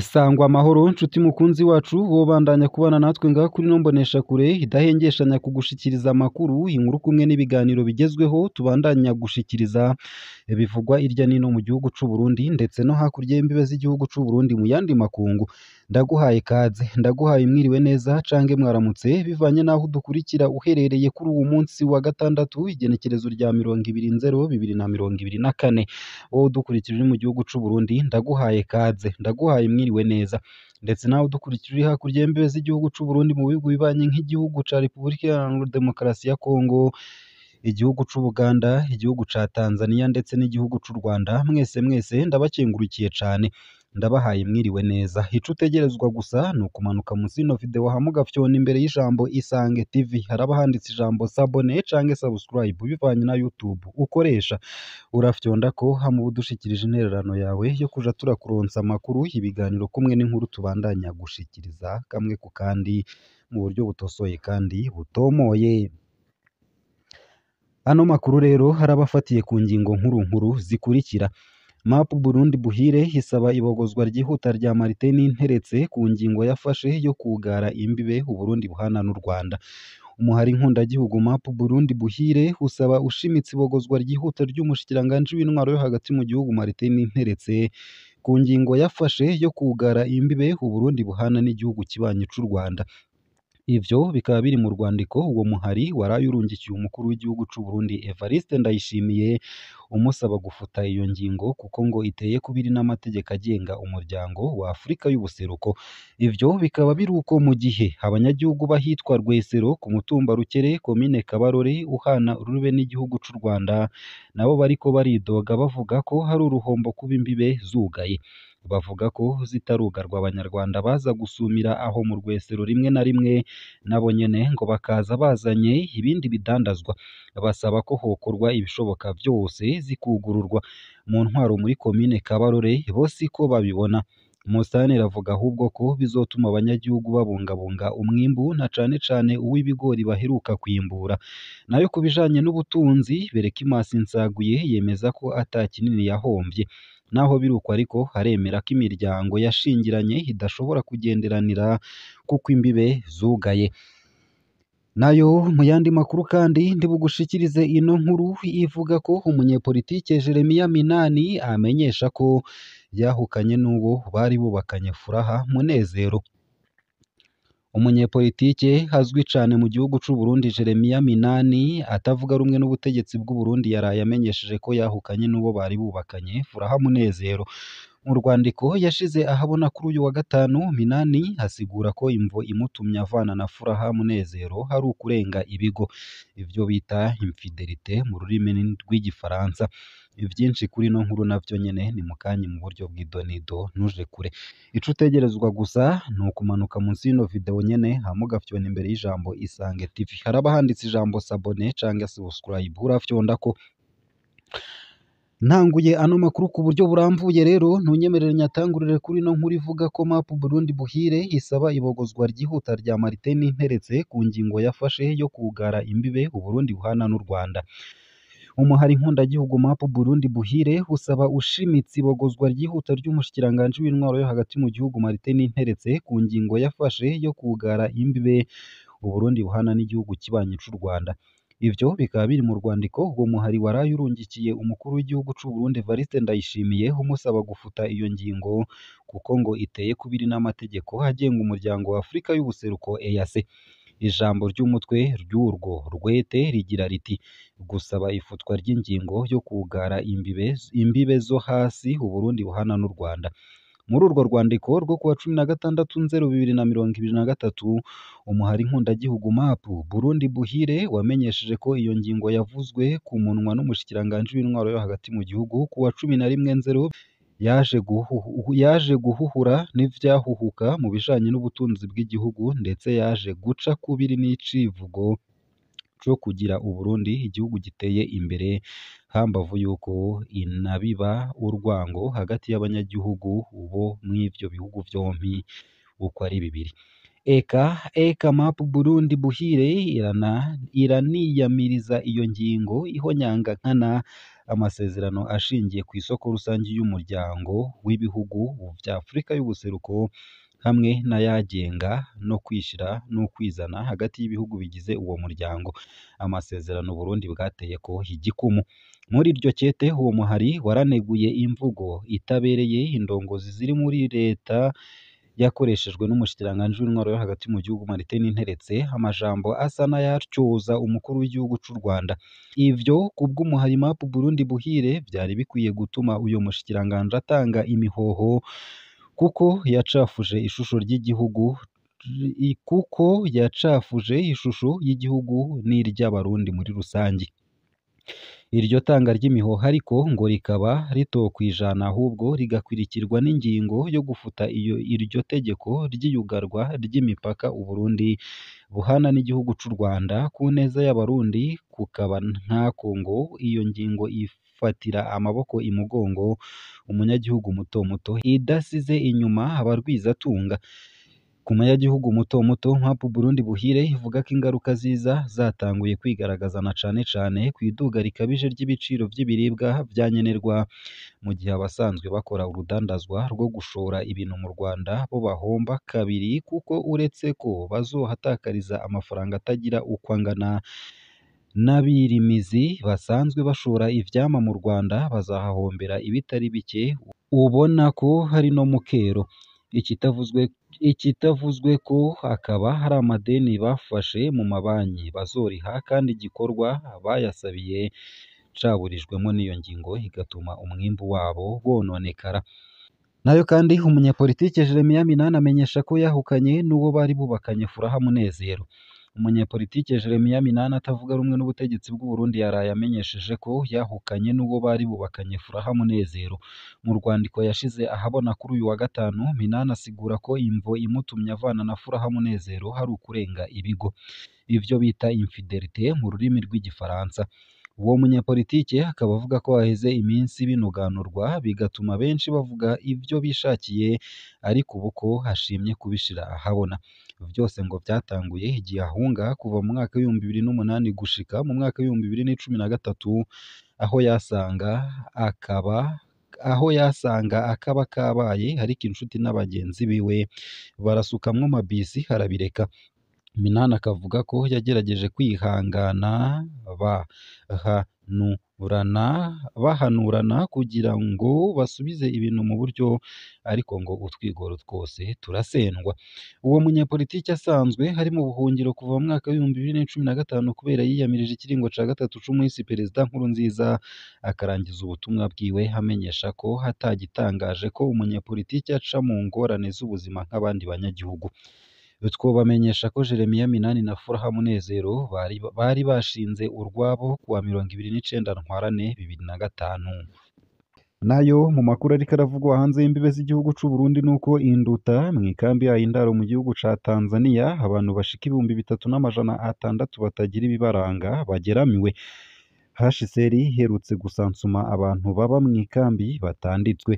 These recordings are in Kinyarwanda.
Sangwa amahoro nshuti mukunzi wacu wobandanya kubana natwe ngaha kuri ino mboneshakure idahengeshanya kugushikiriza amakuru inkuru kumwe n'ibiganiro bigezweho tubandanya gushikiriza bivugwa hirya n'ino mu gihugu cy'u Burundi ndetse no hakurya y'imbibe z'igihugu cy'u Burundi mu yandi makungu ndaguhaye kaze ndaguhaye mwiriwe neza cange mwaramutse bivanye n'aho dukurikira uherereye kuri uwo munsi wa gatandatu igenekerezo rya mirongo ibiri nzero bibiri na mirongo ibiri na kane wowe udukurikije mu gihugu cy'u Burundi ndaguhaye ikaze ndaguhaye mwiriwe mwiriwe neza ndetse nawe udukurikira uri hakurya y'imbibe z'igihugu cy'u Burundi mu bihugu bibanye nk'igihugu cya Repubulika Iharanira Demokarasi ya Kongo igihugu cy'u Buganda igihugu cya Tanzania ndetse n'igihugu cy'u Rwanda mwese mwese ndabakengurukiye cyane ndabahaye mwiriwe neza icyo utegerezwa gusa ni ukumanuka munsi y'ino videwo hamwe imbere y'ijambo isange tv haraba handitse ijambo sabone cyangwa subscribe bivanye na youtube ukoresha urafyonda ko hamwe uba intererano yawe yo kujya turakuronsa amakuru ibiganiro kumwe n'inkuru tubandanya gushikiriza kamwe ku kandi mu buryo butosoye kandi butomoye ano makuru rero harabafatiye ku ngingo nkuru nkuru zikurikira Map Burundi Buhire isaba ibogozwa ryihuta rya marite n’interetse ku ngingo yafashe yo kugara imbibe u Burundi buhana n'u Rwanda umuhari nkundagihugu Map Burundi Buhire usaba ushimitse ibogozwa ryihuta ry'umushikiranganji w'intwaro yo hagati mu gihugu marite Nteretse ku ngingo yafashe yo kugara imbibe u Burundi buhana n'igihugu kibanyi cy’u Rwanda ibyo bikaba biri mu rwandiko uwo muhari waraye umukuru w'igihugu cy’u Burundi Evariste Ndayishimiye umusaba gufuta iyo ngingo kuko ngo iteye kubiri n'amategeko agenga Umuryango wa Afurika y'Ubuseruko ibyo bikaba biri uko mu gihe abanyagihugu b'ahitwa Rwesero ku mutumba Rukere komine Kabarore uhana ururube n'igihugu cy'u Rwanda nabo bariko baridoga bavuga ko hari uruhombo kuba imbibe zugaye bavuga ko zitarugarwa abanyarwanda baza gusumira aho mu Rwesero rimwe na rimwe nabo nyene ngo bakaza bazanye ibindi bidandazwa basaba ko hokorwa ibishoboka byose zikugururwa mu ntwaro muri komine Kabarore bo siko babibona Musanteri avuga ahubwo ko bizotuma abanyagihugu babungabunga umwimbu na cane cane uw'ibigori baheruka kwimbura nayo ku bijanye n'ubutunzi imasi Nsaguye yemeza ko ata kinini yahombye naho biruko ariko haremera ko imiryango yashingiranye idashobora kugenderanira kuko imbibe zugaye nayo mu yandi makuru kandi ntibugushyikirize ino nkuru ivuga ko umunyepolitike jeremiya minani amenyesha ko yahukanye n'uwo bari bubakanye furaha munezero umunyepolitike azwi cyane mu gihugu cy'u Burundi jeremiya minani atavuga rumwe n'ubutegetsi bw'u Burundi yaraye amenyesheje ko yahukanye n'uwo bari bubakanye furaha munezero mu rwandiko yashize ahabona kuri uyu wa gatanu minani asigura ko imvo imutumye avana na furaha munezero hari ukurenga ibigo ibyo bita imfidelite mu rurimi rw'igifaransa byinshi kuri ino nkuru nabyo nyine ni mu kanya mu buryo bw'idonido ntuje kure ico utegerezwa gusa ni ukumanuka munsi y'ino videwo nyine hamugafyona imbere y'ijambo isange tv haraba handitse ijambo sabone canga se subscribe urafyonda ko ntanguye ano makuru ku buryo burambuye rero ntunyemerere nyatangurire kuri no nkuru ivuga ko map Burundi buhire isaba ibogozwa ryihuta rya Martin Nteretse ku ngingo yafashe yo kugara imbibe Uburundi buhana n'u Rwanda umuhari nkundagihugu map Burundi buhire usaba ushimitse ibogozwa ryihuta ry'umushikiranganji w'intwaro yo hagati mu gihugu Martin Nteretse ku ngingo yafashe yo kugara imbibe Uburundi buhana n'igihugu kibanyi cy’u Rwanda Ibyo bikaba biri mu rwandiko uwo muhari waraye urungikiye umukuru w'igihugu cy'u Burundi Evariste Ndayishimiye umusaba gufuta iyo ngingo kuko ngo iteye kubiri n'amategeko agenga Umuryango wa Afurika y'Ubuseruko EAC. Ijambo ry'umutwe ry'urwo rwete rigira riti gusaba ifutwa ry'ingingo yo kugara imbibe zo hasi u Burundi buhana n'u Rwanda. Muri urwo rwandiko rwo kuwa cumi na gatandatu nzeru bibiri na mirongo ibiri na gatatu, Umuhari Nkundagihugu Mapu. Burundi Buhire wamenyesheje ko iyo ngingo yavuzwe ku munwa n'umushikiranganji w'intwaro yo hagati mu gihugu ku wa cumi na rimwe nzeru yaje guhuhura n'ivyahuhuka mu bijanye n'ubutunzi bw'igihugu ndetse yaje guca kubiri n'icivugo cyo kugira u Burundi igihugu giteye imbere hambavu y'uko inabiba urwango hagati y'abanyagihugu bo ibyo bihugu byombi uko ari bibiri eka eka map Burundi buhire irana iraniyamiriza iyo ngingo ihonyanga nkana amasezerano ashingiye ku isoko rusange y'umuryango w'ibihugu bya Afurika y'ubuseruko hamwe n'ayagenga no kwishyira n'ukwizana hagati y'ibihugu bigize uwo muryango amasezerano u Burundi ko igikumu muri iryo kete uwo muhari waraneguye imvugo itabereye indongozi ziri muri leta yakoreshejwe n'umushikiranganji w'intwaro yo hagati mu gihugu marite Ninteretse amajambo asa n'ayacuza umukuru w'igihugu cy’u Rwanda ivyo kubw'umuhari MAP Burundi Buhire byari bikwiye gutuma uyu mushikiranganje atanga imihoho kuko yacafuje ishusho ry'igihugu kuko yacafuje ishusho y'igihugu n'iry'abarundi muri rusange iryo tanga ry'imihoho ariko ngo rikaba rito ritokwijana ahubwo rigakurikirwa n'ingingo yo gufuta iyo iryo tegeko ry'iyugarwa ry'imipaka uburundi buhana n'igihugu cy'u rwanda ku neza y'abarundi kukaba nk'ako kongo iyo ngingo if gufatira amaboko imugongo umunyagihugu muto muto idasize inyuma abarwizatunga ku munyagihugu muto muto mpapu Burundi buhire ivuga ko ingaruka ziza zatanguye kwigaragaza na cyane cyane ku iduga rikabije ry'ibiciro by'ibiribwa bya nkenerwa mu gihe abasanzwe bakora urudandazwa rwo gushora ibintu mu Rwanda bo bahomba kabiri kuko uretse ko bazohatakariza amafaranga atagira uko angana n'abirimizi basanzwe bashora ibyama mu Rwanda bazahahombera ibitari bike ubona ko hari no mu kero ikitavuzwe ikitavuzwe ko hakaba hari amadeni bafashe mu mabanki bazoriha kandi igikorwa bayasabiye caburijwemo n'iyo ngingo igatuma umwimbu wabo wononekara nayo kandi umunyapolitike Jeremiya Minani amenyesha ko yahukanye n'uwo bari bubakanye furaha munezero umunyepolitiki Jeremiah Minana atavuga rumwe n'ubutegetsi bw'u Burundi yaraye amenyesheje ko yahukanye n'uwo bari bubakanye Furaha Munezero mu rwandiko yashize ahabona kuri uyu wa Gatanu minana asigura ko imvo imutumye avana na Furaha Munezero hari ukurenga ibigo ivyo bita infidelite mu rurimi rw'igifaransa Uwo munyapolitike akaba avuga ko haheze iminsi binuganurwa bigatuma benshi bavuga ibyo bishakiye ariko ubu ko hashimye kubishyira ahabona byose ngo byatanguye igihe ahunga kuva mu mwaka w'ibihumbi bibiri n'umunani gushika mu mwaka w'ibihumbi bibiri na cumi na gatatu aho yasanga akaba aho yasanga akaba kabaye ariko inshuti n'abagenzi bagenzi biwe barasukamwo amabisi arabireka Minani akavuga ko yagerageje kwihangana bahanurana bahanurana kugira ngo basubize ibintu mu buryo ariko ngo utwigoro twose turasendwa. Uwo munyapolitiki asanzwe harimo ubuhungiro kuva mu mwaka w'ibihumbi bibiri na cumi na gatanu kubera yiyamirije ikiringo cya gatatu c'umuhisi Perezida Nkuru nziza akarangiza ubutumwa bwiwe amenyesha ko hatagitangaje ko umunyapolitiki aca mu ngorane z'ubuzima nk'abandi banyagihugu. twobamenyesha ko Jeremiya Minani na Furaha Munezero bari bashinze urwabo kuwa mirongo ibiri n'icyenda Ntwarante bibiri na gatanu nayo mu makuru ariko aravugwa hanze y'imbibe z'igihugu cy'u Burundi nuko induta mu ikambi ya Indaro mu gihugu ca Tanzania abantu bashika ibihumbi bitatu n'amajana atandatu batagira ibibaranga bageramiwe HCR iherutse gusansuma abantu baba mu ikambi batanditswe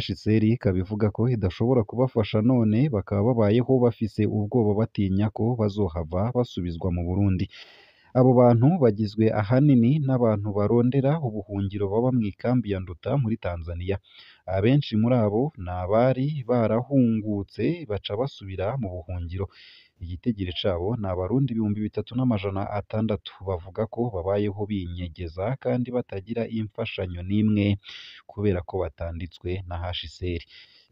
HCR ikaba ivuga ko idashobora kubafasha none bakaba babayeho bafise ubwoba batinya ko bazohava basubizwa mu Burundi abo bantu bagizwe ahanini n'abantu barondera ubuhungiro baba mu ikambi ya Nduta muri Tanzania abenshi muri abo ni abari barahungutse baca basubira mu buhungiro Igitigiri cabo ni Abarundi ibihumbi bitatu n'amajana atandatu bavuga ko babayeho binyegeza kandi batagira imfashanyo n'imwe kubera ko batanditswe na HCR.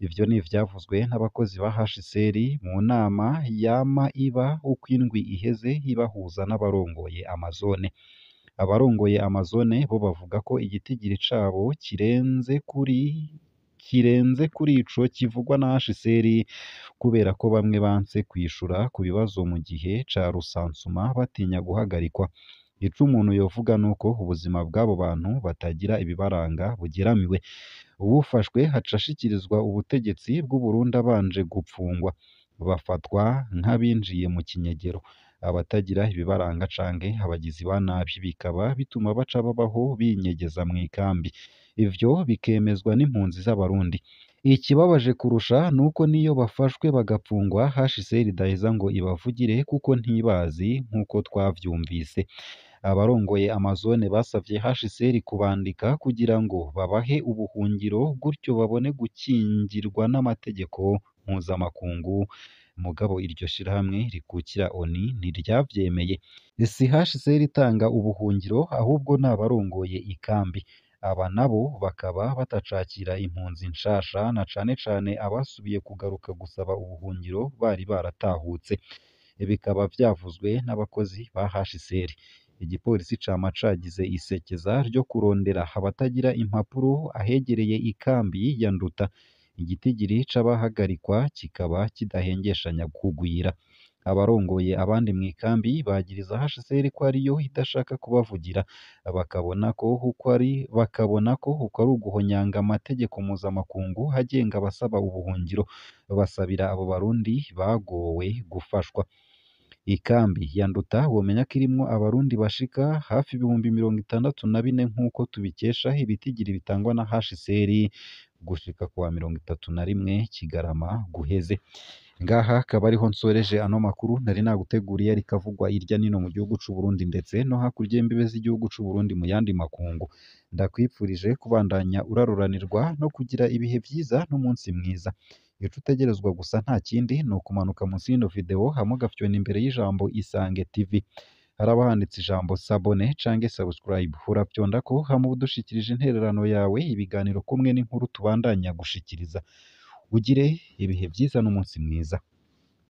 Ibyo ni ibyavuzwe n'abakozi ba HCR mu nama yama iba uko indwi iheze ibahuza n'abarongoye amazone. Abarongoye amazone bo bavuga ko igitigiri cabo kirenze kuri kirenze kuri ico kivugwa na HCR kubera ko bamwe banse kwishyura ku bibazo mu gihe ca rusansuma batinya guhagarikwa ico umuntu yovuga nuko ubuzima bw'abo bantu batagira ibibaranga bugeramiwe uwufashwe haca ashikirizwa ubutegetsi bw'u Burundi abanje gupfungwa bafatwa nk'abinjiye mu kinyegero abatagira ibibaranga canke abagizi ba nabi bikaba bituma baca babaho binyegeza mu ikambi ibyo bikemezwa n'impunzi z'Abarundi ikibabaje kurusha ni uko n'iyo bafashwe bagapfungwa HCR idahiza ngo ibavugire kuko ntibazi nk'uko twabyumvise abarongoye amazone basavye HCR kubandika kugira ngo babahe ubuhungiro gutyo babone gukingirwa n'amategeko mpuzamakungu mugabo iryo shirahamwe rikukira ONI ntiryavyemeye si HCR itanga ubuhungiro ahubwo n'abarongoye ikambi aba nabo bakaba batacakira impunzi nshasha na cane cane abasubiye kugaruka gusaba ubuhungiro bari baratahutse bikaba byavuzwe n'abakozi ba HCR igipolisi cama cagize isekeza ryo kurondera abatagira impapuro ahegereye ikambi ya Nduta igitigiri c'abahagarikwa kikaba kidahengeshanya kugwira abarongoye abandi mu ikambi bagiriza HCR ko ariyo idashaka kubavugira bakabona ko uko ari bakabona ko huko ari uguhonyanga amategeko mpuzamakungu hagenga abasaba ubuhungiro basabira abo barundi bagowe gufashwa ikambi ya Nduta womenya ko irimo abarundi bashika hafi ibihumbi mirongo itandatu na bine nk'uko tubikesha ibitigiri bitangwa na HCR gushika kuwa mirongo itatu na rimwe Kigarama guheze ngaha akaba ariho nsoreje ano makuru nari naguteguriye ariko avugwa hirya n'ino mu gihugu cy'u Burundi ndetse no hakurya y'imbibe z'igihugu cy'u Burundi mu yandi makungu ndakwifurije kubandanya uraruranirwa no kugira ibihe byiza n'umunsi mwiza icyo utegerezwa gusa nta kindi ni ukumanuka munsi y'ino videwo hamwe ugafyona imbere y'ijambo Isange TV haraba handitse ijambo sabone cyangwa subscribe urabyonda ko hamwe intererano yawe ibiganiro kumwe n'inkuru tubandanya gushikiriza ugire ibihe byiza n'umunsi mwiza.